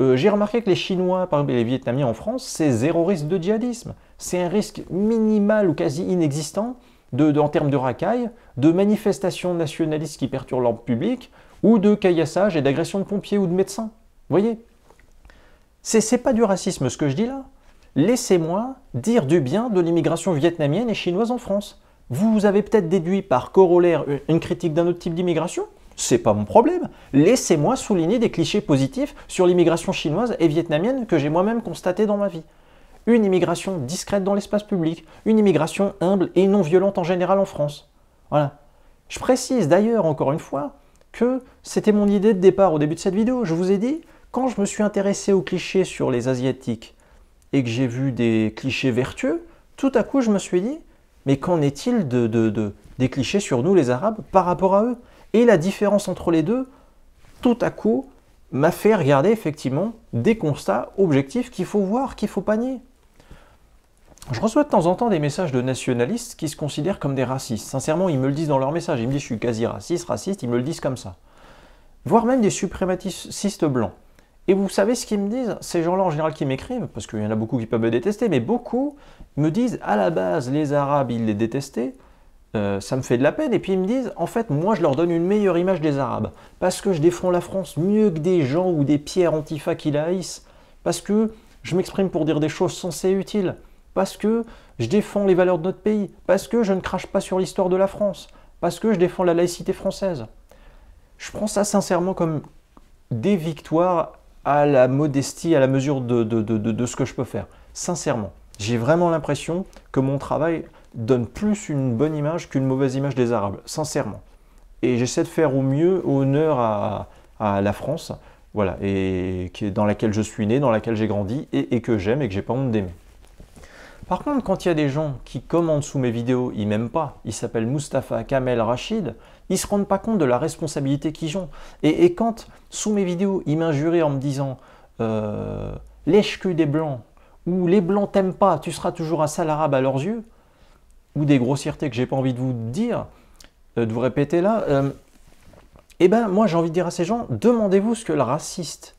euh, j'ai remarqué que les Chinois, par exemple, les Vietnamiens en France, c'est zéro risque de djihadisme. C'est un risque minimal ou quasi inexistant de, en termes de racailles, de manifestations nationalistes qui perturbent l'ordre public, ou de caillassage et d'agression de pompiers ou de médecins. Vous voyez C'est pas du racisme ce que je dis là. Laissez-moi dire du bien de l'immigration vietnamienne et chinoise en France. Vous avez peut-être déduit par corollaire une critique d'un autre type d'immigration C'est pas mon problème. Laissez-moi souligner des clichés positifs sur l'immigration chinoise et vietnamienne que j'ai moi-même constaté dans ma vie. Une immigration discrète dans l'espace public, une immigration humble et non violente en général en France. Voilà. Je précise d'ailleurs encore une fois que c'était mon idée de départ au début de cette vidéo. Je vous ai dit, quand je me suis intéressé aux clichés sur les Asiatiques et que j'ai vu des clichés vertueux, tout à coup je me suis dit, mais qu'en est-il de, des clichés sur nous, les Arabes, par rapport à eux Et la différence entre les deux, tout à coup, m'a fait regarder effectivement des constats objectifs qu'il faut voir, qu'il faut panier. Je reçois de temps en temps des messages de nationalistes qui se considèrent comme des racistes. Sincèrement, ils me le disent dans leurs messages. Ils me disent je suis quasi raciste, raciste, ils me le disent comme ça. Voire même des suprématicistes blancs. Et vous savez ce qu'ils me disent Ces gens-là, en général, qui m'écrivent, parce qu'il y en a beaucoup qui peuvent me détester, mais beaucoup me disent, à la base, les Arabes, ils les détestaient, euh, ça me fait de la peine. Et puis ils me disent, en fait, moi, je leur donne une meilleure image des Arabes, parce que je défends la France mieux que des gens ou des pierres antifa qui la haïssent, parce que je m'exprime pour dire des choses censées utiles, parce que je défends les valeurs de notre pays, parce que je ne crache pas sur l'histoire de la France, parce que je défends la laïcité française. Je prends ça sincèrement comme des victoires à la modestie, à la mesure de, ce que je peux faire. Sincèrement, j'ai vraiment l'impression que mon travail donne plus une bonne image qu'une mauvaise image des Arabes, sincèrement. Et j'essaie de faire au mieux honneur à, la France, voilà, et, dans laquelle je suis né, dans laquelle j'ai grandi et, et que j'aime et que j'ai pas honte d'aimer. Par contre, quand il y a des gens qui commentent sous mes vidéos, ils m'aiment pas, ils s'appellent Mustapha, Kamel, Rachid, ils se rendent pas compte de la responsabilité qu'ils ont. Et, quand, sous mes vidéos, ils m'injurent en me disant euh, lèche-cul des blancs, ou les blancs t'aiment pas, tu seras toujours un sale arabe à leurs yeux, ou des grossièretés que j'ai pas envie de vous dire, euh, de vous répéter là, euh, eh ben moi j'ai envie de dire à ces gens, demandez-vous ce que le raciste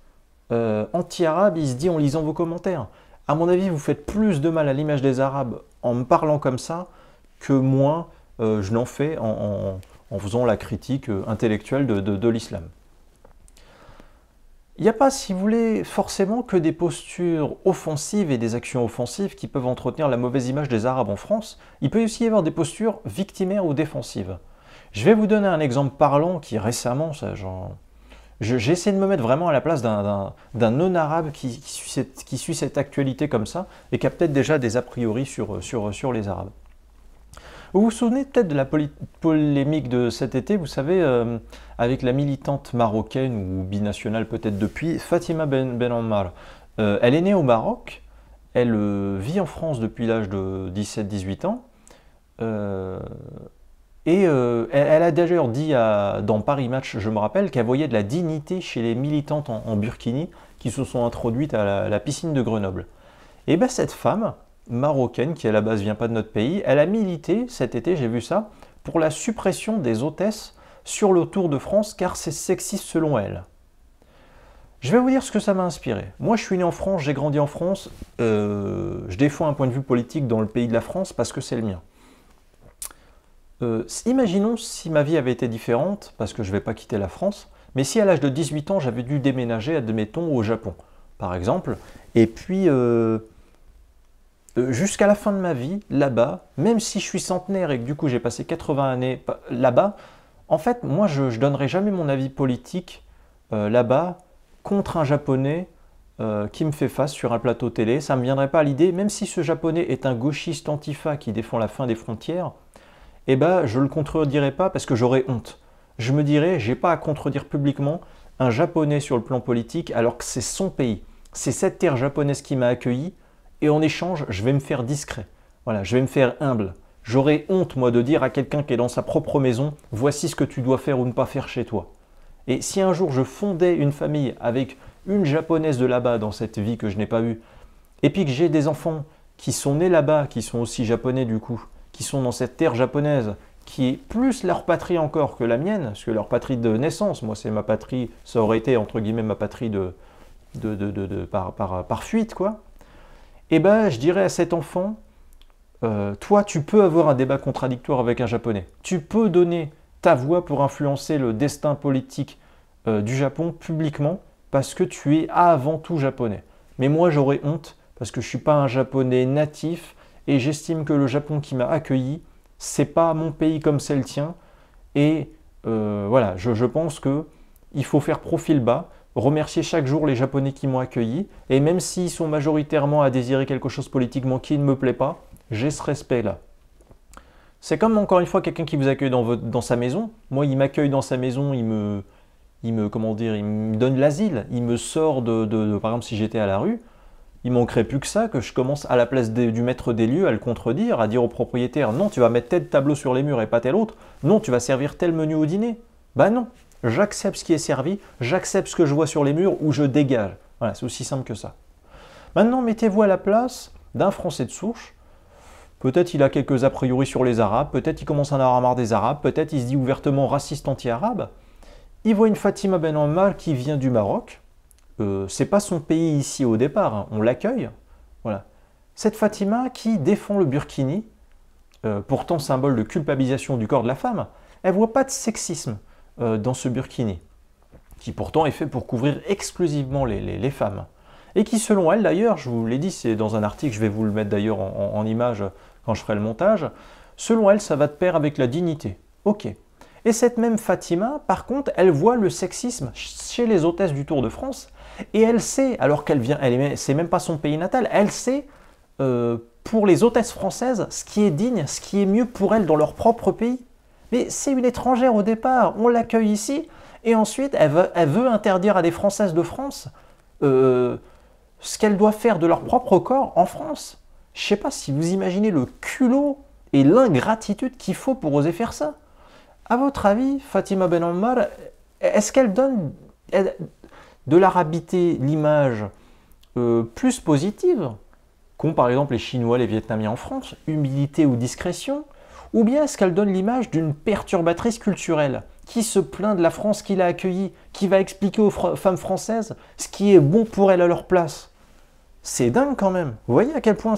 anti-arabe il se dit en lisant vos commentaires à mon avis, vous faites plus de mal à l'image des Arabes en me parlant comme ça que moi, euh, je n'en fais en, faisant la critique euh, intellectuelle de, l'islam. Il n'y a pas, si vous voulez, forcément que des postures offensives et des actions offensives qui peuvent entretenir la mauvaise image des Arabes en France. Il peut aussi y avoir des postures victimaires ou défensives. Je vais vous donner un exemple parlant qui récemment, ça, j'en... J'essaie de me mettre vraiment à la place d'un non-arabe qui, qui, suit cette, actualité comme ça et qui a peut-être déjà des a priori sur, sur, sur les Arabes. Vous vous souvenez peut-être de la polémique de cet été, vous savez, euh, avec la militante marocaine ou binationale peut-être depuis, Fatima Ben, ben Ammar. Euh, elle est née au Maroc, elle euh, vit en France depuis l'âge de 17-18 ans. Et euh, elle, a d'ailleurs dit dans Paris Match, je me rappelle, qu'elle voyait de la dignité chez les militantes en, burkini qui se sont introduites à la, piscine de Grenoble. Et bien cette femme, marocaine, qui à la base vient pas de notre pays, elle a milité cet été, j'ai vu ça, pour la suppression des hôtesses sur le Tour de France car c'est sexiste selon elle. Je vais vous dire ce que ça m'a inspiré. Moi, je suis né en France, j'ai grandi en France, euh, je défends un point de vue politique dans le pays de la France parce que c'est le mien. Euh, imaginons si ma vie avait été différente, parce que je ne vais pas quitter la France, mais si à l'âge de 18 ans j'avais dû déménager, admettons, au Japon, par exemple, et puis euh, euh, jusqu'à la fin de ma vie, là-bas, même si je suis centenaire et que du coup j'ai passé 80 années là-bas, en fait, moi je ne donnerai jamais mon avis politique là-bas contre un Japonais qui me fait face sur un plateau télé, ça ne me viendrait pas à l'idée, même si ce japonais est un gauchiste antifa qui défend la fin des frontières, eh ben, je ne le contredirai pas parce que j'aurais honte. Je me dirais, j'ai pas à contredire publiquement un japonais sur le plan politique alors que c'est son pays. C'est cette terre japonaise qui m'a accueilli et en échange, je vais me faire discret. Voilà, je vais me faire humble. J'aurais honte, moi, de dire à quelqu'un qui est dans sa propre maison, voici ce que tu dois faire ou ne pas faire chez toi. Et si un jour je fondais une famille avec une japonaise de là-bas dans cette vie que je n'ai pas eue, et puis que j'ai des enfants qui sont nés là-bas, qui sont aussi japonais du coup, qui sont dans cette terre japonaise, qui est plus leur patrie encore que la mienne, parce que leur patrie de naissance, moi c'est ma patrie, ça aurait été entre guillemets ma patrie de, de, par, par, par, fuite, quoi. Et eh ben, je dirais à cet enfant, euh, toi, tu peux avoir un débat contradictoire avec un japonais. Tu peux donner ta voix pour influencer le destin politique euh, du Japon publiquement, parce que tu es avant tout japonais. Mais moi, j'aurais honte, parce que je suis pas un japonais natif, et j'estime que le Japon qui m'a accueilli, c'est pas mon pays comme c'est le tien. Et euh, voilà, je, pense que il faut faire profil bas, remercier chaque jour les Japonais qui m'ont accueilli, et même s'ils sont majoritairement à désirer quelque chose politiquement qui ne me plaît pas, j'ai ce respect-là. C'est comme encore une fois quelqu'un qui vous accueille dans, sa maison. Moi, il m'accueille dans sa maison, il me, il comment dire, il me donne l'asile, il me sort de par exemple, si j'étais à la rue, il manquerait plus que ça que je commence à la place du maître des lieux à le contredire, à dire au propriétaire non, tu vas mettre tel tableau sur les murs et pas tel autre, non, tu vas servir tel menu au dîner. Bah non, j'accepte ce qui est servi, j'accepte ce que je vois sur les murs ou je dégage. Voilà, c'est aussi simple que ça. Maintenant, mettez-vous à la place d'un Français de souche. Peut-être il a quelques a priori sur les Arabes, peut-être il commence à en avoir marre des Arabes, peut-être il se dit ouvertement raciste anti-arabe. Il voit une Fatima Ben Omar qui vient du Maroc, euh, c'est pas son pays ici au départ, hein. on l'accueille. Voilà. Cette Fatima qui défend le burkini, euh, pourtant symbole de culpabilisation du corps de la femme, elle voit pas de sexisme euh, dans ce burkini, qui pourtant est fait pour couvrir exclusivement les, femmes. Et qui, selon elle d'ailleurs, je vous l'ai dit, c'est dans un article, je vais vous le mettre d'ailleurs en, image quand je ferai le montage, selon elle, ça va de pair avec la dignité. Ok. Et cette même Fatima, par contre, elle voit le sexisme chez les hôtesses du Tour de France, et elle sait, alors qu'elle vient, elle c'est même pas son pays natal, elle sait euh, pour les hôtesses françaises ce qui est digne, ce qui est mieux pour elles dans leur propre pays. Mais c'est une étrangère au départ, on l'accueille ici, et ensuite elle veut, interdire à des Françaises de France euh, ce qu'elles doivent faire de leur propre corps en France. Je sais pas si vous imaginez le culot et l'ingratitude qu'il faut pour oser faire ça. À votre avis, Fatima Ben Ammar, est-ce qu'elle donne, de habiter l'image euh, plus positive, qu'ont par exemple les Chinois, les Vietnamiens en France, humilité ou discrétion, ou bien est-ce qu'elle donne l'image d'une perturbatrice culturelle qui se plaint de la France qui a accueillie, qui va expliquer aux femmes françaises ce qui est bon pour elles à leur place C'est dingue quand même. Vous voyez à quel point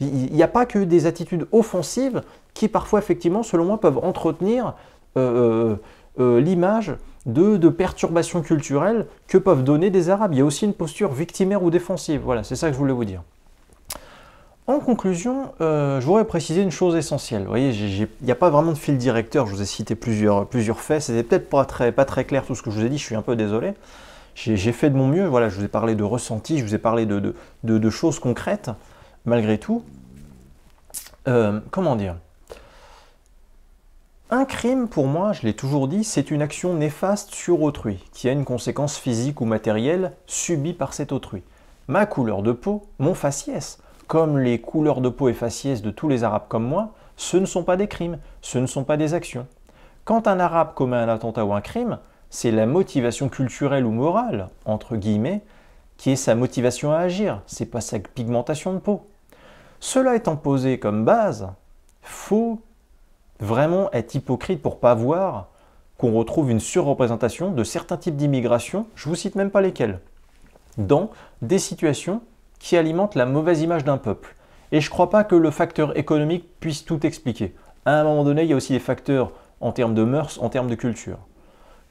il n'y a pas que des attitudes offensives qui parfois effectivement, selon moi, peuvent entretenir euh, euh, l'image de, perturbations culturelles que peuvent donner des Arabes. Il y a aussi une posture victimaire ou défensive. Voilà, c'est ça que je voulais vous dire. En conclusion, euh, je voudrais préciser une chose essentielle. Vous voyez, il n'y a pas vraiment de fil directeur. Je vous ai cité plusieurs, plusieurs faits. C'était peut-être pas très, pas très clair tout ce que je vous ai dit. Je suis un peu désolé. J'ai fait de mon mieux. Voilà, je vous ai parlé de ressentis, je vous ai parlé de, choses concrètes. Malgré tout, euh, comment dire un crime, pour moi, je l'ai toujours dit, c'est une action néfaste sur autrui, qui a une conséquence physique ou matérielle subie par cet autrui. Ma couleur de peau, mon faciès, comme les couleurs de peau et faciès de tous les Arabes comme moi, ce ne sont pas des crimes, ce ne sont pas des actions. Quand un Arabe commet un attentat ou un crime, c'est la motivation culturelle ou morale, entre guillemets, qui est sa motivation à agir, c'est pas sa pigmentation de peau. Cela étant posé comme base, faut vraiment être hypocrite pour pas voir qu'on retrouve une surreprésentation de certains types d'immigration, je vous cite même pas lesquels, dans des situations qui alimentent la mauvaise image d'un peuple. Et je crois pas que le facteur économique puisse tout expliquer. À un moment donné, il y a aussi des facteurs en termes de mœurs, en termes de culture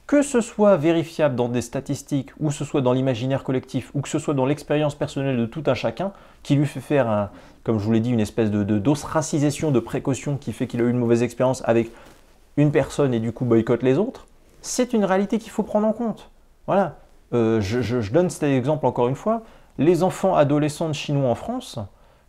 que ce soit vérifiable dans des statistiques, ou que ce soit dans l'imaginaire collectif, ou que ce soit dans l'expérience personnelle de tout un chacun, qui lui fait faire, comme je vous l'ai dit, une espèce de, d'ostracisation, de précaution qui fait qu'il a eu une mauvaise expérience avec une personne et du coup boycotte les autres, c'est une réalité qu'il faut prendre en compte. Voilà. Euh, je, donne cet exemple encore une fois. Les enfants adolescents chinois en France,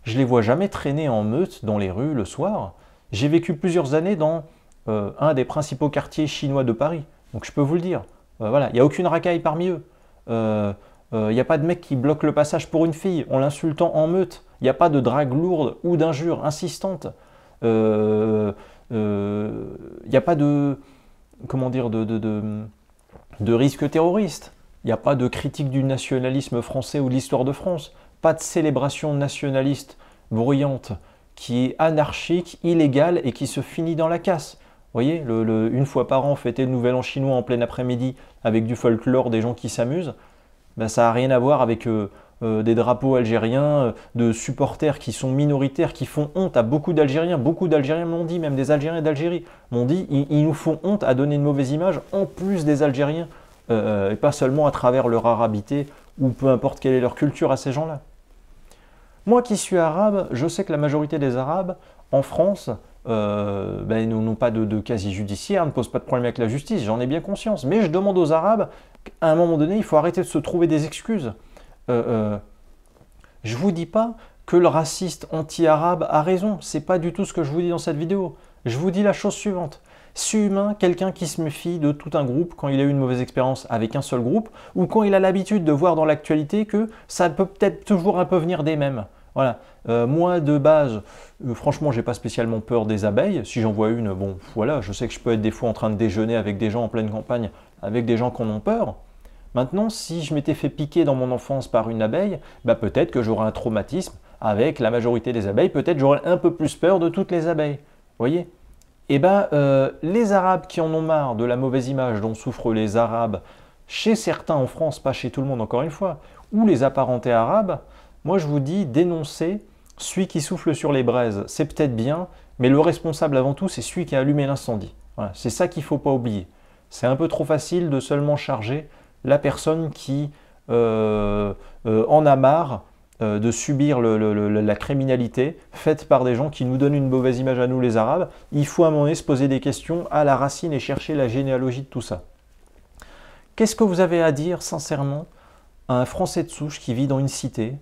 je les vois jamais traîner en meute dans les rues le soir. J'ai vécu plusieurs années dans euh, un des principaux quartiers chinois de Paris. Donc je peux vous le dire. Euh, voilà, il n'y a aucune racaille parmi eux. Euh, euh, il n'y a pas de mec qui bloque le passage pour une fille en l'insultant en meute. Il n'y a pas de drague lourde ou d'injure insistante. Il n'y a pas de comment dire de, de risque terroriste. Il n'y a pas de critique du nationalisme français ou de l'histoire de France. Pas de célébration nationaliste bruyante qui est anarchique, illégale et qui se finit dans la casse voyez, une fois par an, fêter le nouvel an chinois en plein après-midi avec du folklore, des gens qui s'amusent, ben, ça n'a rien à voir avec euh, euh, des drapeaux algériens, euh, de supporters qui sont minoritaires, qui font honte à beaucoup d'Algériens. Beaucoup d'Algériens m'ont dit, même des Algériens d'Algérie, m'ont dit, ils, nous font honte à donner une mauvaise image en plus des Algériens, et pas seulement à travers leur arabité ou peu importe quelle est leur culture à ces gens-là. Moi qui suis arabe, je sais que la majorité des Arabes en France euh, ben, ils n'ont pas de, quasi judiciaire, ne posent pas de problème avec la justice, j'en ai bien conscience. Mais je demande aux Arabes, à un moment donné, il faut arrêter de se trouver des excuses. Euh, euh, je vous dis pas que le raciste anti-arabe a raison, c'est pas du tout ce que je vous dis dans cette vidéo. Je vous dis la chose suivante. Si humain, quelqu'un qui se méfie de tout un groupe quand il a eu une mauvaise expérience avec un seul groupe, ou quand il a l'habitude de voir dans l'actualité que ça peut peut-être toujours un peu venir des mêmes. Voilà. Euh, moi, de base, franchement, euh, franchement, j'ai pas spécialement peur des abeilles. Si j'en vois une, bon, voilà, je sais que je peux être des fois en train de déjeuner avec des gens en pleine campagne, avec des gens qu'on en ont peur. Maintenant, si je m'étais fait piquer dans mon enfance par une abeille, bah peut-être que j'aurais un traumatisme avec la majorité des abeilles. Peut-être j'aurais un peu plus peur de toutes les abeilles. Voyez. Eh ben euh, les Arabes qui en ont marre de la mauvaise image dont souffrent les Arabes, chez certains en France, pas chez tout le monde encore une fois, ou les apparentés arabes, moi, je vous dis, dénoncer celui qui souffle sur les braises. C'est peut-être bien, mais le responsable avant tout, c'est celui qui a allumé l'incendie. c'est ça qu'il ne faut pas oublier. C'est un peu trop facile de seulement charger la personne qui euh, euh, en a marre euh, de subir la criminalité faite par des gens qui nous donnent une mauvaise image à nous les Arabes. Il faut à un moment donné se poser des questions à la racine et chercher la généalogie de tout ça. Qu'est-ce que vous avez à dire sincèrement à un Français de souche qui vit dans une cité,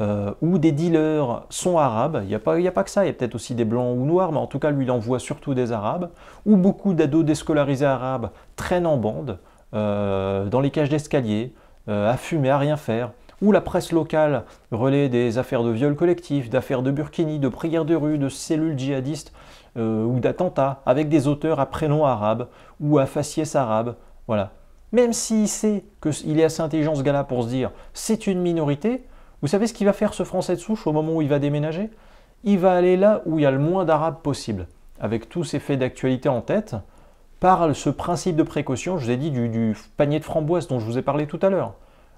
euh, ou des dealers sont arabes, il n'y a, pas, que ça, il y a peut-être aussi des blancs ou noirs, mais en tout cas lui il envoie surtout des arabes, ou beaucoup d'ados déscolarisés arabes traînent en bande, euh, dans les cages d'escalier, euh, à fumer, à rien faire, où la presse locale relaie des affaires de viol collectif, d'affaires de burkini, de prières de rue, de cellules djihadistes ou d'attentats, avec des auteurs à prénom arabe ou à faciès arabe, voilà. Même s'il sait qu'il est assez intelligent ce gars-là pour se dire c'est une minorité, vous savez ce qu'il va faire ce Français de souche au moment où il va déménager Il va aller là où il y a le moins d'Arabes possible, avec tous ces faits d'actualité en tête, par ce principe de précaution, je vous ai dit, du, panier de framboises dont je vous ai parlé tout à l'heure.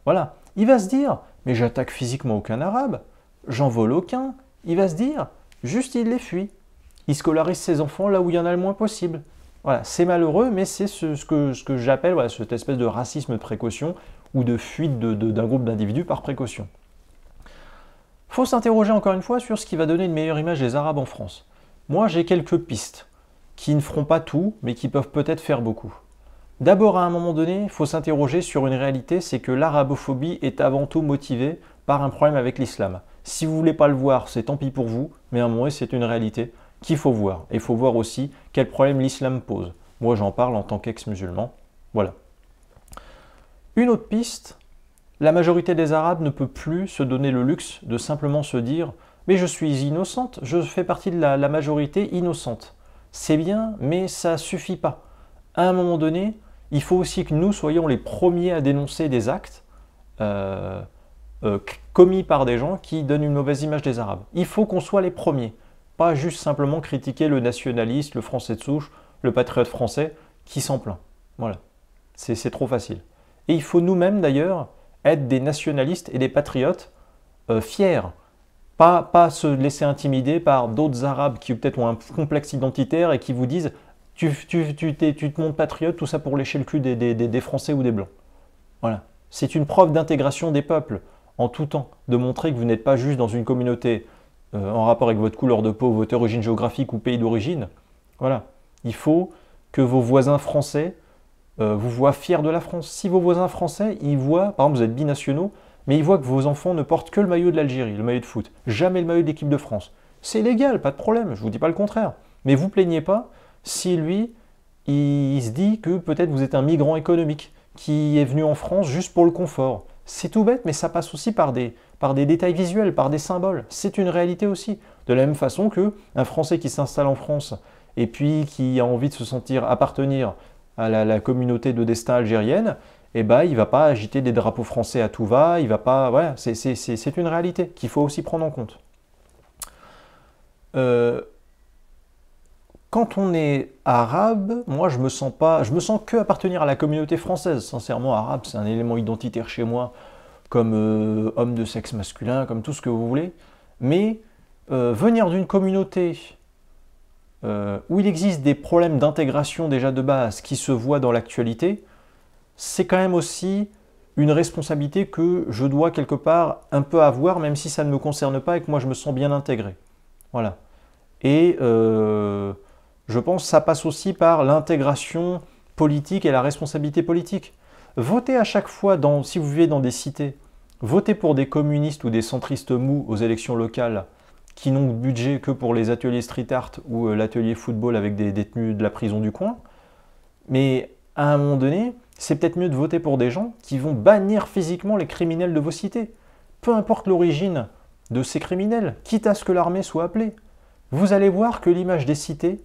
Voilà, il va se dire, mais j'attaque physiquement aucun Arabe, j'en vole aucun, il va se dire, juste il les fuit. Il scolarise ses enfants là où il y en a le moins possible. Voilà, c'est malheureux, mais c'est ce, que, j'appelle cette espèce de racisme de précaution ou de fuite d'un groupe d'individus par précaution faut s'interroger encore une fois sur ce qui va donner une meilleure image des Arabes en France. Moi, j'ai quelques pistes qui ne feront pas tout, mais qui peuvent peut-être faire beaucoup. D'abord, à un moment donné, il faut s'interroger sur une réalité, c'est que l'arabophobie est avant tout motivée par un problème avec l'islam. Si vous voulez pas le voir, c'est tant pis pour vous, mais à un moment c'est une réalité qu'il faut voir. Et il faut voir aussi quel problème l'islam pose. Moi, j'en parle en tant qu'ex-musulman. Voilà. Une autre piste, la majorité des Arabes ne peut plus se donner le luxe de simplement se dire Mais je suis innocente, je fais partie de la, majorité innocente. C'est bien, mais ça suffit pas. À un moment donné, il faut aussi que nous soyons les premiers à dénoncer des actes euh, euh, commis par des gens qui donnent une mauvaise image des Arabes. Il faut qu'on soit les premiers, pas juste simplement critiquer le nationaliste, le français de souche, le patriote français qui s'en plaint. Voilà, c'est trop facile. Et il faut nous-mêmes d'ailleurs être des nationalistes et des patriotes euh, fiers. Pas, pas se laisser intimider par d'autres Arabes qui peut-être ont un complexe identitaire et qui vous disent tu, tu, tu, tu, te montres patriote, tout ça pour lécher le cul des, des, Français ou des Blancs. Voilà. C'est une preuve d'intégration des peuples en tout temps, de montrer que vous n'êtes pas juste dans une communauté euh, en rapport avec votre couleur de peau, votre origine géographique ou pays d'origine. Voilà. Il faut que vos voisins français euh, vous voit fier de la France. Si vos voisins français, ils voient, par exemple, vous êtes binationaux, mais ils voient que vos enfants ne portent que le maillot de l'Algérie, le maillot de foot, jamais le maillot de l'équipe de France. C'est légal, pas de problème, je vous dis pas le contraire. Mais vous plaignez pas si lui, il se dit que peut-être vous êtes un migrant économique qui est venu en France juste pour le confort. C'est tout bête, mais ça passe aussi par des, par des détails visuels, par des symboles. C'est une réalité aussi. De la même façon que un Français qui s'installe en France et puis qui a envie de se sentir appartenir à la, communauté de destin algérienne, et eh ben, il ne va pas agiter des drapeaux français à tout va, il va pas. Voilà, c'est une réalité qu'il faut aussi prendre en compte. Euh, quand on est arabe, moi je me sens pas, je me sens que appartenir à la communauté française. Sincèrement, arabe, c'est un élément identitaire chez moi, comme euh, homme de sexe masculin, comme tout ce que vous voulez. Mais euh, venir d'une communauté euh, où il existe des problèmes d'intégration déjà de base qui se voient dans l'actualité, c'est quand même aussi une responsabilité que je dois quelque part un peu avoir, même si ça ne me concerne pas et que moi je me sens bien intégré. Voilà. Et euh, je pense que ça passe aussi par l'intégration politique et la responsabilité politique. Voter à chaque fois, si vous vivez dans des cités, voter pour des communistes ou des centristes mous aux élections locales, qui n'ont de budget que pour les ateliers street art ou euh, l'atelier football avec des détenus de la prison du coin. Mais à un moment donné, c'est peut-être mieux de voter pour des gens qui vont bannir physiquement les criminels de vos cités. Peu importe l'origine de ces criminels, quitte à ce que l'armée soit appelée. Vous allez voir que l'image des cités,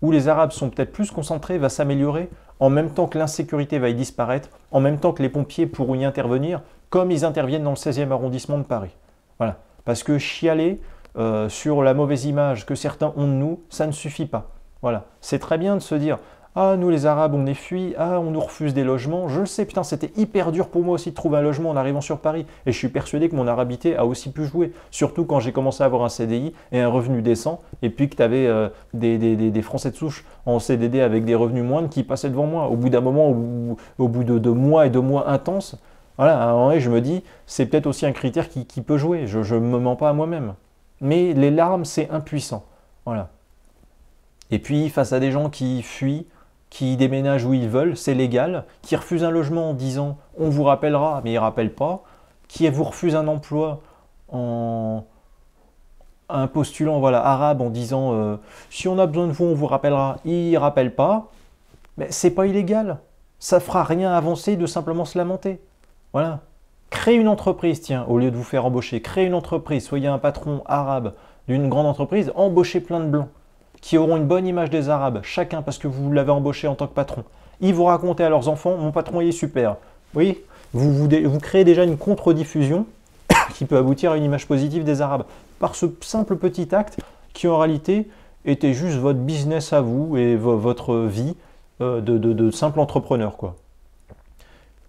où les Arabes sont peut-être plus concentrés, va s'améliorer, en même temps que l'insécurité va y disparaître, en même temps que les pompiers pourront y intervenir, comme ils interviennent dans le 16e arrondissement de Paris. Voilà. Parce que chialer, euh, sur la mauvaise image que certains ont de nous, ça ne suffit pas. Voilà, c'est très bien de se dire ah, nous les Arabes, on est fuis, ah, on nous refuse des logements. Je le sais, putain, c'était hyper dur pour moi aussi de trouver un logement en arrivant sur Paris. Et je suis persuadé que mon arabité a aussi pu jouer. Surtout quand j'ai commencé à avoir un CDI et un revenu décent, et puis que tu avais euh, des, des, Français de souche en CDD avec des revenus moindres qui passaient devant moi. Au bout d'un moment, au, au bout de, de mois et de mois intenses, voilà, à un moment je me dis, c'est peut-être aussi un critère qui, qui peut jouer. Je ne me mens pas à moi-même mais les larmes, c'est impuissant. Voilà. Et puis, face à des gens qui fuient, qui déménagent où ils veulent, c'est légal, qui refusent un logement en disant on vous rappellera, mais ils ne rappellent pas, qui vous refuse un emploi en un postulant voilà, arabe en disant euh, si on a besoin de vous, on vous rappellera, il ne rappelle pas, mais c'est pas illégal. Ça fera rien avancer de simplement se lamenter. Voilà. Créez une entreprise, tiens, au lieu de vous faire embaucher, créez une entreprise, soyez un patron arabe d'une grande entreprise, embauchez plein de blancs qui auront une bonne image des Arabes, chacun parce que vous l'avez embauché en tant que patron. Ils vous raconter à leurs enfants, mon patron il est super. Oui, vous, vous, vous créez déjà une contre-diffusion qui peut aboutir à une image positive des Arabes. Par ce simple petit acte qui en réalité était juste votre business à vous et votre vie euh, de, de simple entrepreneur. quoi.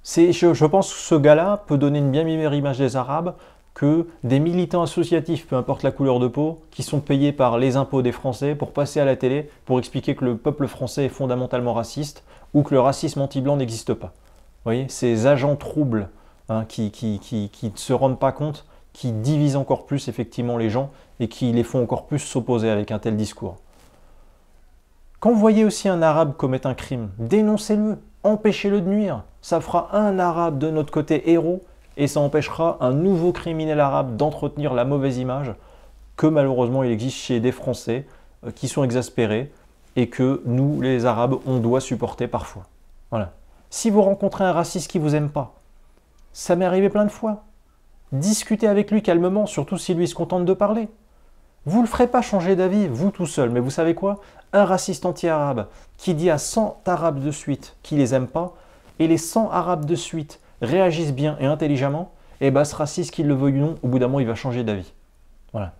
Je, je pense que ce gars-là peut donner une bien meilleure image des Arabes que des militants associatifs, peu importe la couleur de peau, qui sont payés par les impôts des Français pour passer à la télé pour expliquer que le peuple français est fondamentalement raciste ou que le racisme anti-blanc n'existe pas. Vous voyez, ces agents troubles hein, qui, qui, qui, ne se rendent pas compte, qui divisent encore plus effectivement les gens et qui les font encore plus s'opposer avec un tel discours. Quand vous voyez aussi un arabe commettre un crime, dénoncez-le, empêchez-le de nuire. Ça fera un arabe de notre côté héros et ça empêchera un nouveau criminel arabe d'entretenir la mauvaise image que malheureusement il existe chez des Français euh, qui sont exaspérés et que nous, les Arabes, on doit supporter parfois. Voilà. Si vous rencontrez un raciste qui vous aime pas, ça m'est arrivé plein de fois. Discutez avec lui calmement, surtout si lui se contente de parler. Vous ne le ferez pas changer d'avis, vous tout seul, mais vous savez quoi Un raciste anti-arabe qui dit à 100 arabes de suite qu'il les aime pas, et les 100 arabes de suite réagissent bien et intelligemment, et eh bien ce raciste, qu'il le veuille ou non, au bout d'un moment, il va changer d'avis. Voilà.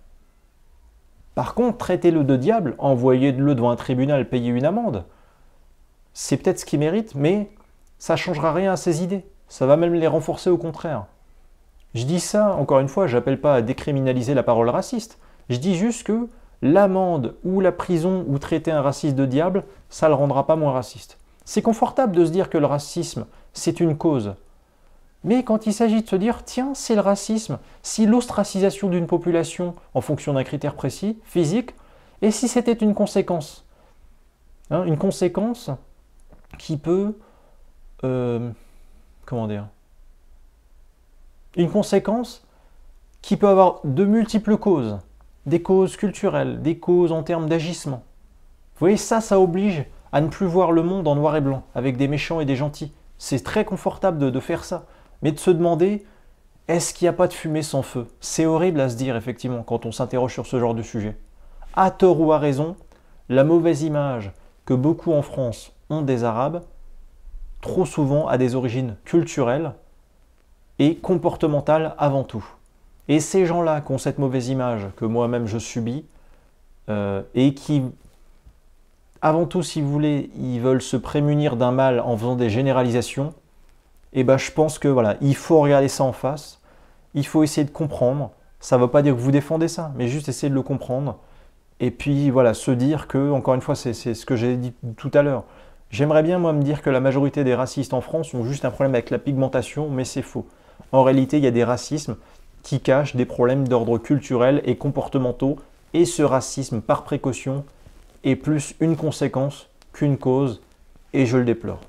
Par contre, traitez-le de diable, envoyer le devant un tribunal, payer une amende. C'est peut-être ce qu'il mérite, mais ça ne changera rien à ses idées. Ça va même les renforcer au contraire. Je dis ça, encore une fois, j'appelle pas à décriminaliser la parole raciste. Je dis juste que l'amende ou la prison ou traiter un raciste de diable, ça ne le rendra pas moins raciste. C'est confortable de se dire que le racisme, c'est une cause. Mais quand il s'agit de se dire, tiens, c'est le racisme, si l'ostracisation d'une population en fonction d'un critère précis, physique, et si c'était une conséquence hein, Une conséquence qui peut... Euh, comment dire Une conséquence qui peut avoir de multiples causes des causes culturelles, des causes en termes d'agissement. Vous voyez, ça, ça oblige à ne plus voir le monde en noir et blanc, avec des méchants et des gentils. C'est très confortable de, faire ça. Mais de se demander, est-ce qu'il n'y a pas de fumée sans feu C'est horrible à se dire, effectivement, quand on s'interroge sur ce genre de sujet. À tort ou à raison, la mauvaise image que beaucoup en France ont des Arabes, trop souvent à des origines culturelles et comportementales avant tout. Et ces gens-là qui ont cette mauvaise image que moi-même je subis, euh, et qui, avant tout, si vous voulez, ils veulent se prémunir d'un mal en faisant des généralisations, eh ben je pense que voilà, il faut regarder ça en face, il faut essayer de comprendre. Ça ne veut pas dire que vous défendez ça, mais juste essayer de le comprendre. Et puis voilà, se dire que, encore une fois, c'est ce que j'ai dit tout à l'heure. J'aimerais bien, moi, me dire que la majorité des racistes en France ont juste un problème avec la pigmentation, mais c'est faux. En réalité, il y a des racismes qui cache des problèmes d'ordre culturel et comportementaux, et ce racisme par précaution est plus une conséquence qu'une cause, et je le déplore.